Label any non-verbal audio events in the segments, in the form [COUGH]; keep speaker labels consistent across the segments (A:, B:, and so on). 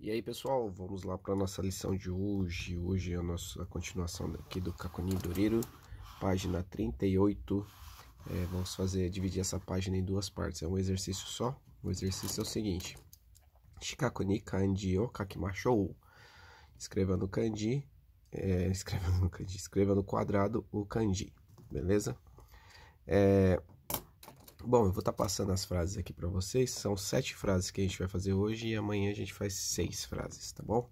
A: E aí pessoal, vamos lá para nossa lição de hoje. Hoje é a nossa continuação aqui do Caconi Doreiro, página 38. É, vamos fazer dividir essa página em duas partes. É um exercício só. O exercício é o seguinte: Shikakuni kanji o kakimashou. Escreva no kanji, é, [LAUGHS] escreva no kanji, escreva no quadrado o kanji, beleza? É, Bom, eu vou estar tá passando as frases aqui para vocês. São sete frases que a gente vai fazer hoje e amanhã a gente faz seis frases, tá bom?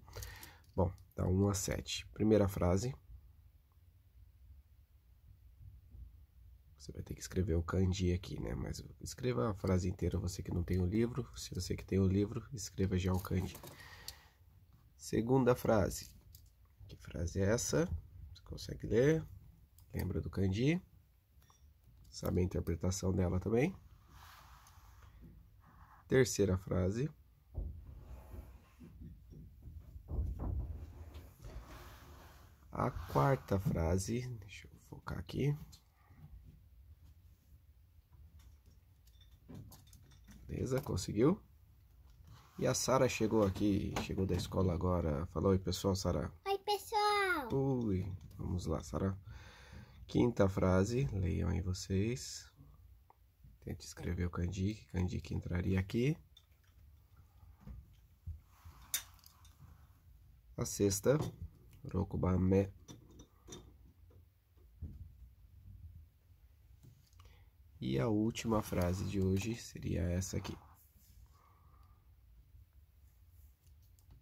A: Bom, da tá um a sete. Primeira frase. Você vai ter que escrever o kanji aqui, né? Mas escreva a frase inteira, você que não tem o livro. Se você que tem o livro, escreva já o kanji. Segunda frase. Que frase é essa? Você consegue ler? Lembra do kanji? sabe a interpretação dela também. Terceira frase. A quarta frase, deixa eu focar aqui. Beleza, conseguiu? E a Sara chegou aqui, chegou da escola agora. Falou, oi pessoal, Sara. Oi pessoal. Oi. vamos lá, Sara. Quinta frase, leiam aí vocês. Tente escrever o Kanji, Kanji que entraria aqui. A sexta, Rokubame. E a última frase de hoje seria essa aqui.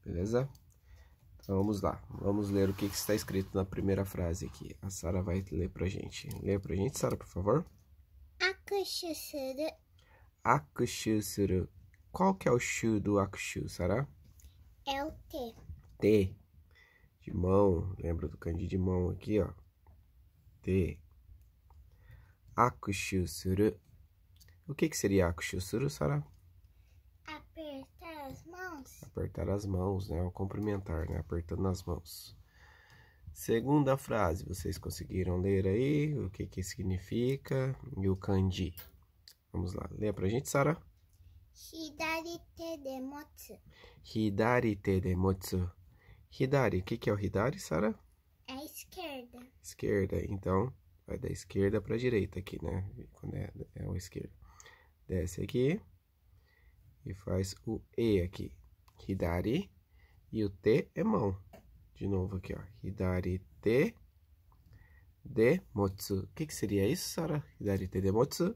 A: Beleza? Então vamos lá, vamos ler o que, que, está escrito na primeira frase aqui. A Sara vai ler a gente. Lê a gente, Sara, por favor. Akushusuru. Akushusuru. Qual que é o shu do akushu, Sara? É o T. T. De mão, lembra do kanji de mão aqui, ó. T. Akushu suru. O que, que seria akushu suru, Sara? as mãos. Apertar as mãos, né? o cumprimentar, né? Apertando as mãos. Segunda frase, vocês conseguiram ler aí o que que significa e o kanji. Vamos lá, lê pra gente, Sara. Hidari te demotsu. Hidari te demotsu. Hidari, o que que é o hidari, Sara? É esquerda. Esquerda, então vai da esquerda pra direita aqui, né? Quando é, é o esquerdo. Desce aqui. E faz o E aqui. Hidari. E o T é mão. De novo aqui, ó. Hidari T motsu O que, que seria isso, Sara? Hidari T motsu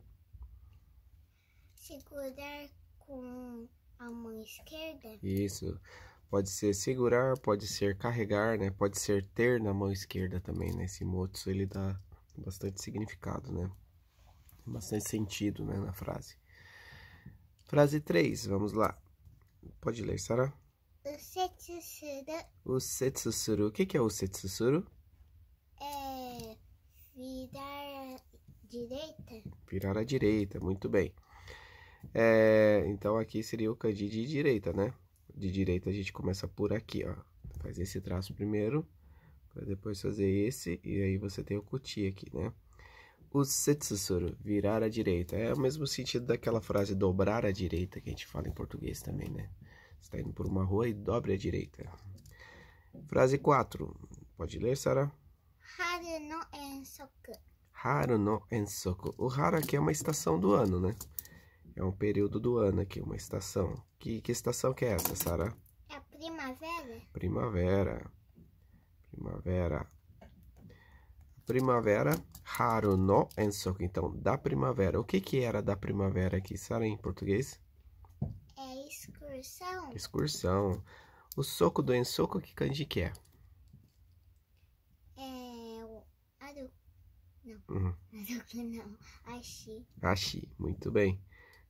A: Segurar com a mão esquerda. Isso. Pode ser segurar, pode ser carregar, né? Pode ser ter na mão esquerda também, né? Esse motsu, ele dá bastante significado, né? Bastante sentido, né, na frase. Frase 3, vamos lá. Pode ler, Sara. O setsusuru. O O que é o setsusuru? É virar à direita. Virar à direita, muito bem. É, então aqui seria o kanji de direita, né? De direita a gente começa por aqui, ó. Faz esse traço primeiro, para depois fazer esse, e aí você tem o kuti aqui, né? o setsuru, virar à direita. É o mesmo sentido daquela frase dobrar à direita que a gente fala em português também, né? Você está indo por uma rua e dobre à direita. Frase 4. Pode ler, Sara? Haru no ensoku. Haru no ensoku. O haru aqui é uma estação do ano, né? É um período do ano aqui, uma estação. Que, que estação que é essa, Sara? É a primavera. Primavera. Primavera primavera, haru no ensoco. Então, da primavera. O que que era da primavera aqui, Sara, em português? É excursão. Excursão. O soco do ensoco, que kanji que é? É o aru. Não, uhum. que não. Ashi. Ashi, muito bem.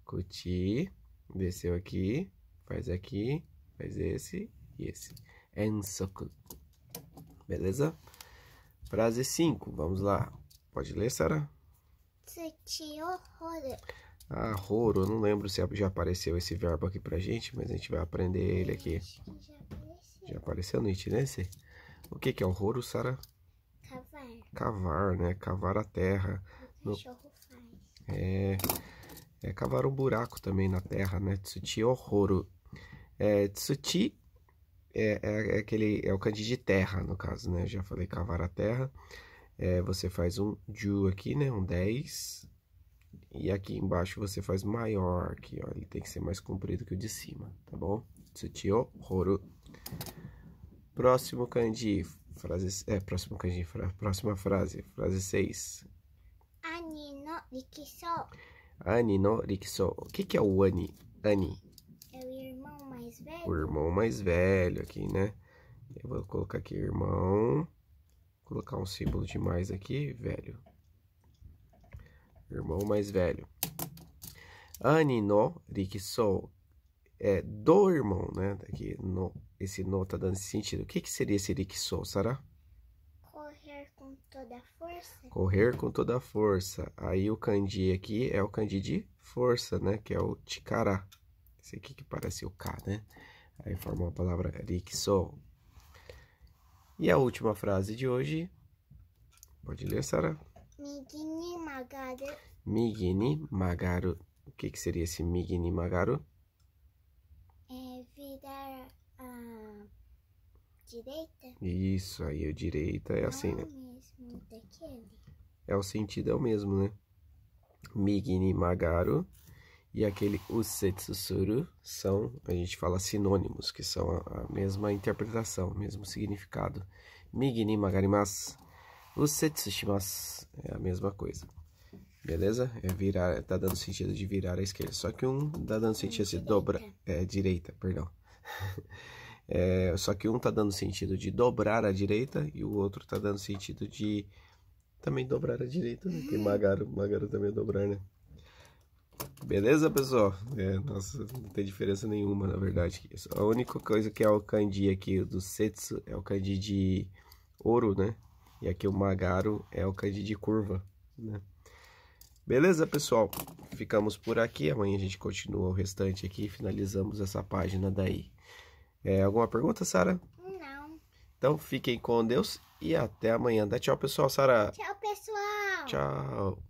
A: Kuti, desceu aqui, faz aqui, faz esse e esse. Ensoku. Beleza? Frase 5, vamos lá. Pode ler, Sara? Ah, horror, eu não lembro se já apareceu esse verbo aqui pra gente, mas a gente vai aprender ele aqui. Já apareceu. já apareceu no itinense? Né, o que que é horror, Sara? Cavar. Cavar, né? Cavar a terra. O no... faz. É... é cavar um buraco também na terra, né? Tsuti horror. É, tsuti é, é, é, aquele, é o kanji de terra, no caso, né? Eu já falei cavar a terra. É, você faz um ju aqui, né? Um 10. E aqui embaixo você faz maior aqui, ó. Ele tem que ser mais comprido que o de cima, tá bom? Tsutio horu. Próximo kanji, frase... É, próximo kanji, fra, próxima frase, frase 6. Ani no rikisou. Ani no rikisou. O que que é o ani? Ani. É o irmão mais velho? O irmão mais velho aqui, né? Eu vou colocar aqui irmão, colocar um símbolo de mais aqui, velho. Irmão mais velho. Ani no rikisou é do irmão, né? Daqui, no, esse no tá dando esse sentido. O que, que seria esse rikisou, Sara? Correr com toda força. Correr com toda força. Aí o kanji aqui é o kanji de força, né? Que é o ticará. Esse aqui que parece o K, né? Aí forma a palavra Rikso. E a última frase de hoje. Pode ler, Sara? Migini Magaru. Migini Magaru. O que, que seria esse Migini Magaru? É virar a ah, direita. Isso, aí o direita é assim, é né? É o sentido é o mesmo, né? Migini Magaru e aquele Usetsusuru são, a gente fala sinônimos, que são a, a mesma interpretação, o mesmo significado. Migini magarimasu, Usetsushimasu é a mesma coisa. Beleza? É virar, tá dando sentido de virar à esquerda, só que um tá dando sentido de dobrar, é direita, perdão. [LAUGHS] é, só que um tá dando sentido de dobrar à direita e o outro tá dando sentido de também dobrar à direita, né? Porque hum. magaro, magaro também é dobrar, né? Beleza, pessoal? É, nossa, não tem diferença nenhuma, na verdade. A única coisa que é o kanji aqui do Setsu é o kanji de ouro, né? E aqui o Magaro é o kanji de curva, né? Beleza, pessoal? Ficamos por aqui. Amanhã a gente continua o restante aqui e finalizamos essa página daí. É, alguma pergunta, Sara? Não. Então, fiquem com Deus e até amanhã. Dá tchau, pessoal, Sara. Tchau, pessoal. Tchau.